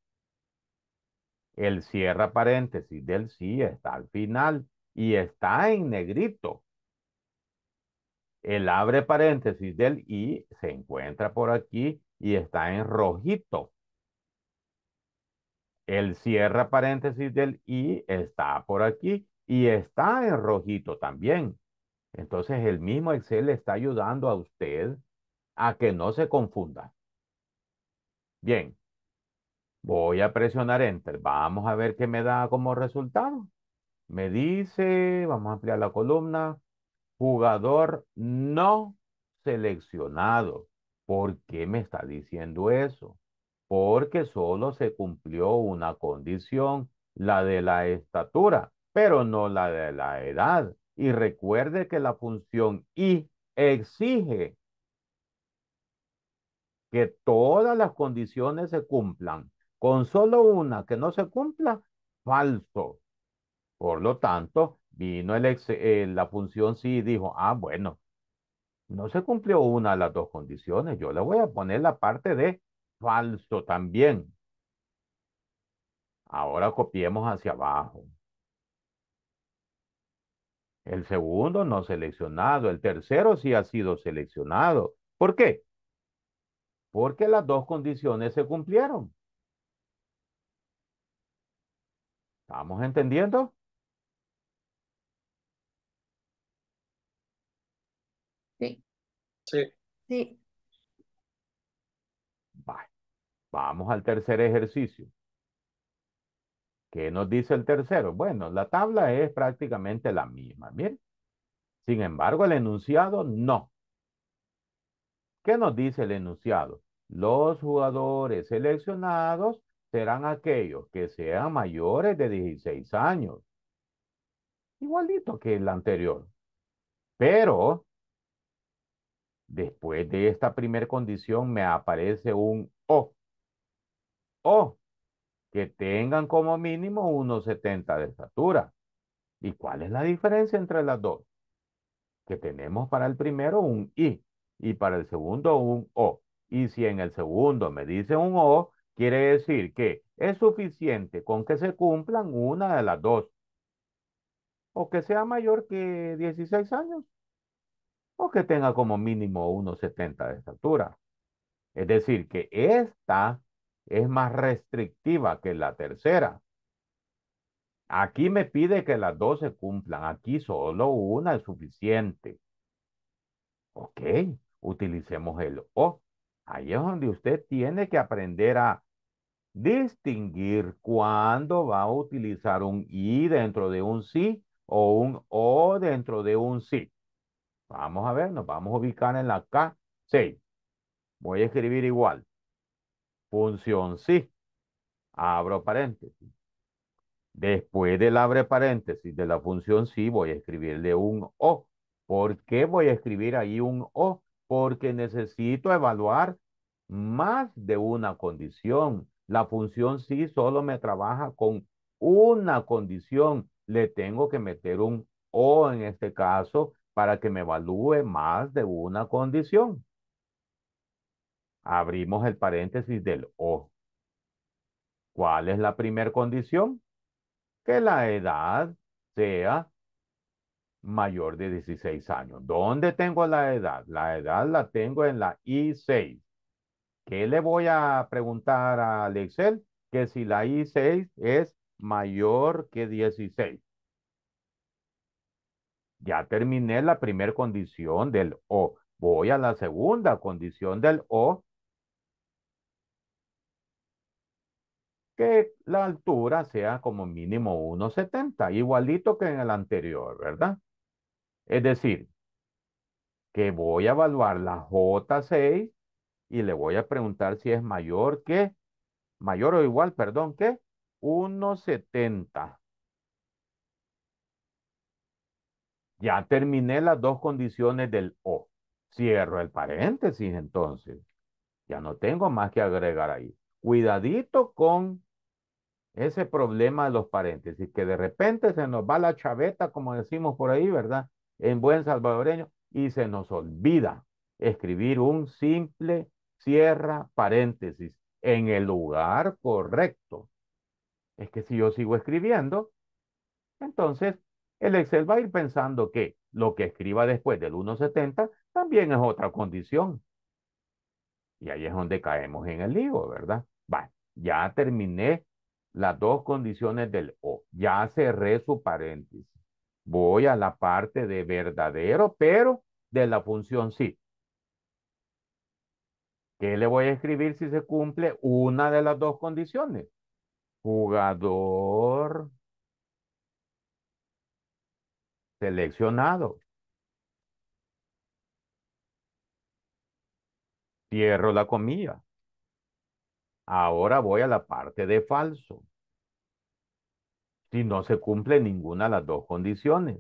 El cierra paréntesis del sí está al final y está en negrito el abre paréntesis del i se encuentra por aquí y está en rojito. El cierra paréntesis del i está por aquí y está en rojito también. Entonces el mismo Excel le está ayudando a usted a que no se confunda. Bien, voy a presionar Enter. Vamos a ver qué me da como resultado. Me dice, vamos a ampliar la columna, jugador no seleccionado. ¿Por qué me está diciendo eso? Porque solo se cumplió una condición, la de la estatura, pero no la de la edad. Y recuerde que la función I exige que todas las condiciones se cumplan. Con solo una que no se cumpla, falso. Por lo tanto, Vino el eh, la función sí y dijo, ah, bueno, no se cumplió una de las dos condiciones, yo le voy a poner la parte de falso también. Ahora copiemos hacia abajo. El segundo no seleccionado, el tercero sí ha sido seleccionado. ¿Por qué? Porque las dos condiciones se cumplieron. ¿Estamos entendiendo? Sí. Sí. Vamos al tercer ejercicio. ¿Qué nos dice el tercero? Bueno, la tabla es prácticamente la misma. ¿Bien? Sin embargo, el enunciado no. ¿Qué nos dice el enunciado? Los jugadores seleccionados serán aquellos que sean mayores de 16 años. Igualito que el anterior. Pero Después de esta primera condición me aparece un O. O, que tengan como mínimo 1,70 de estatura. ¿Y cuál es la diferencia entre las dos? Que tenemos para el primero un I y para el segundo un O. Y si en el segundo me dice un O, quiere decir que es suficiente con que se cumplan una de las dos. O que sea mayor que 16 años o que tenga como mínimo 1,70 de estatura. Es decir, que esta es más restrictiva que la tercera. Aquí me pide que las dos se cumplan. Aquí solo una es suficiente. Ok, utilicemos el O. Ahí es donde usted tiene que aprender a distinguir cuándo va a utilizar un I dentro de un sí o un O dentro de un sí. Vamos a ver, nos vamos a ubicar en la K6. Voy a escribir igual. Función sí. Abro paréntesis. Después del abre paréntesis de la función sí, voy a escribirle un O. ¿Por qué voy a escribir ahí un O? Porque necesito evaluar más de una condición. La función sí solo me trabaja con una condición. Le tengo que meter un O en este caso para que me evalúe más de una condición. Abrimos el paréntesis del O. ¿Cuál es la primera condición? Que la edad sea mayor de 16 años. ¿Dónde tengo la edad? La edad la tengo en la I6. ¿Qué le voy a preguntar al Excel? Que si la I6 es mayor que 16 ya terminé la primera condición del O. Voy a la segunda condición del O, que la altura sea como mínimo 1,70, igualito que en el anterior, ¿verdad? Es decir, que voy a evaluar la J6 y le voy a preguntar si es mayor que, mayor o igual, perdón, que 1,70. Ya terminé las dos condiciones del O. Cierro el paréntesis entonces. Ya no tengo más que agregar ahí. Cuidadito con ese problema de los paréntesis, que de repente se nos va la chaveta, como decimos por ahí, ¿verdad? En buen salvadoreño, y se nos olvida escribir un simple cierra paréntesis en el lugar correcto. Es que si yo sigo escribiendo, entonces el Excel va a ir pensando que lo que escriba después del 1.70 también es otra condición. Y ahí es donde caemos en el lío, ¿verdad? Vale, ya terminé las dos condiciones del O. Ya cerré su paréntesis. Voy a la parte de verdadero, pero de la función sí. ¿Qué le voy a escribir si se cumple una de las dos condiciones? Jugador Seleccionado. Cierro la comilla. Ahora voy a la parte de falso. Si no se cumple ninguna de las dos condiciones.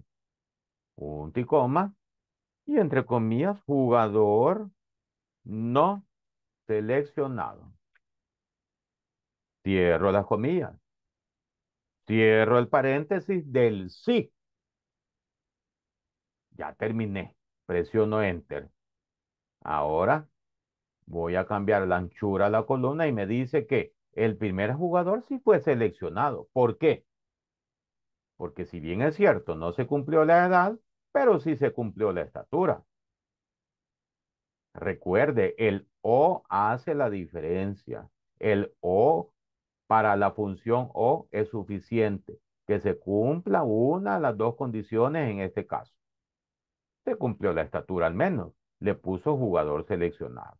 Punto y coma. Y entre comillas, jugador no seleccionado. Cierro las comillas. Cierro el paréntesis del sí. Ya terminé. Presiono Enter. Ahora voy a cambiar la anchura de la columna y me dice que el primer jugador sí fue seleccionado. ¿Por qué? Porque si bien es cierto, no se cumplió la edad, pero sí se cumplió la estatura. Recuerde, el O hace la diferencia. El O para la función O es suficiente. Que se cumpla una de las dos condiciones en este caso. Se cumplió la estatura al menos. Le puso jugador seleccionado.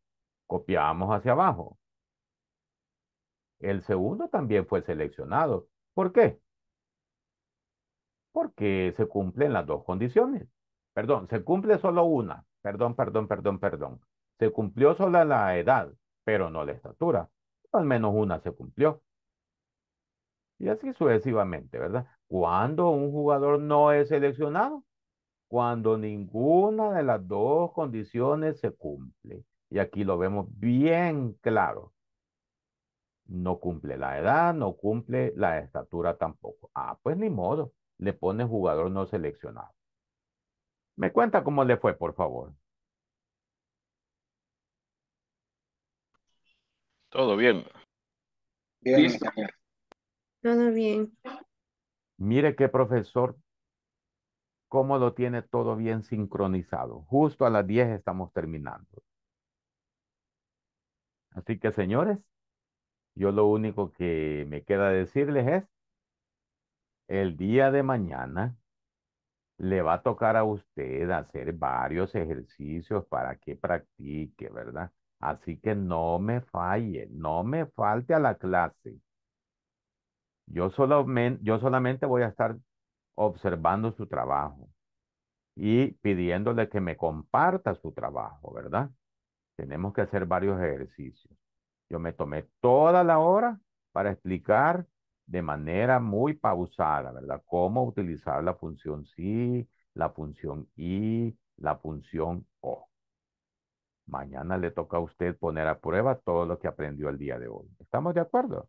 Copiamos hacia abajo. El segundo también fue seleccionado. ¿Por qué? Porque se cumplen las dos condiciones. Perdón, se cumple solo una. Perdón, perdón, perdón, perdón. Se cumplió solo la edad, pero no la estatura. Al menos una se cumplió. Y así sucesivamente, ¿verdad? Cuando un jugador no es seleccionado, cuando ninguna de las dos condiciones se cumple. Y aquí lo vemos bien claro. No cumple la edad, no cumple la estatura tampoco. Ah, pues ni modo. Le pone jugador no seleccionado. Me cuenta cómo le fue, por favor. Todo bien. Bien. Todo bien. Mire qué profesor cómo lo tiene todo bien sincronizado. Justo a las 10 estamos terminando. Así que señores, yo lo único que me queda decirles es, el día de mañana le va a tocar a usted hacer varios ejercicios para que practique, ¿verdad? Así que no me falle, no me falte a la clase. Yo, solamente, yo solamente voy a estar observando su trabajo y pidiéndole que me comparta su trabajo, ¿verdad? Tenemos que hacer varios ejercicios. Yo me tomé toda la hora para explicar de manera muy pausada, ¿verdad? Cómo utilizar la función sí, la función y, la función o. Mañana le toca a usted poner a prueba todo lo que aprendió el día de hoy. ¿Estamos de acuerdo?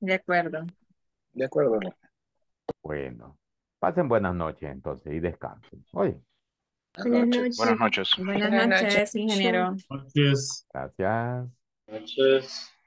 De acuerdo. De acuerdo. Bueno, pasen buenas noches entonces y descansen. Oye. Buenas noches. Buenas noches. ingeniero. Gracias. Gracias.